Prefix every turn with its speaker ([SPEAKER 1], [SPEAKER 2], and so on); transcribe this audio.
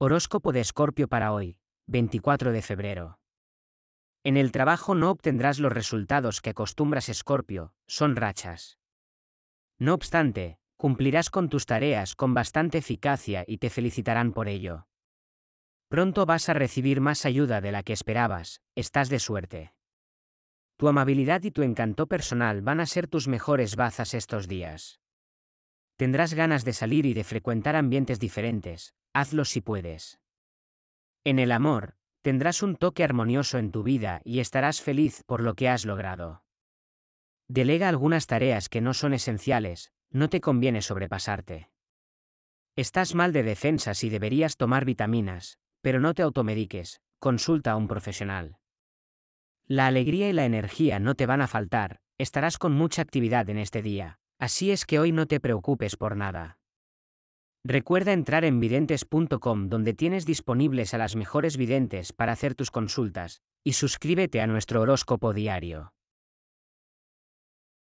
[SPEAKER 1] Horóscopo de Escorpio para hoy,
[SPEAKER 2] 24 de febrero. En el trabajo no obtendrás los resultados que acostumbras Escorpio, son rachas. No obstante, cumplirás con tus tareas con bastante eficacia y te felicitarán por ello. Pronto vas a recibir más ayuda de la que esperabas, estás de suerte. Tu amabilidad y tu encanto personal van a ser tus mejores bazas estos días. Tendrás ganas de salir y de frecuentar ambientes diferentes, hazlo si puedes. En el amor, tendrás un toque armonioso en tu vida y estarás feliz por lo que has logrado. Delega algunas tareas que no son esenciales, no te conviene sobrepasarte. Estás mal de defensas y deberías tomar vitaminas, pero no te automediques, consulta a un profesional. La alegría y la energía no te van a faltar, estarás con mucha actividad en este día, Así es que hoy no te preocupes por nada. Recuerda entrar en videntes.com donde tienes disponibles a las mejores
[SPEAKER 1] videntes para hacer tus consultas, y suscríbete a nuestro horóscopo diario.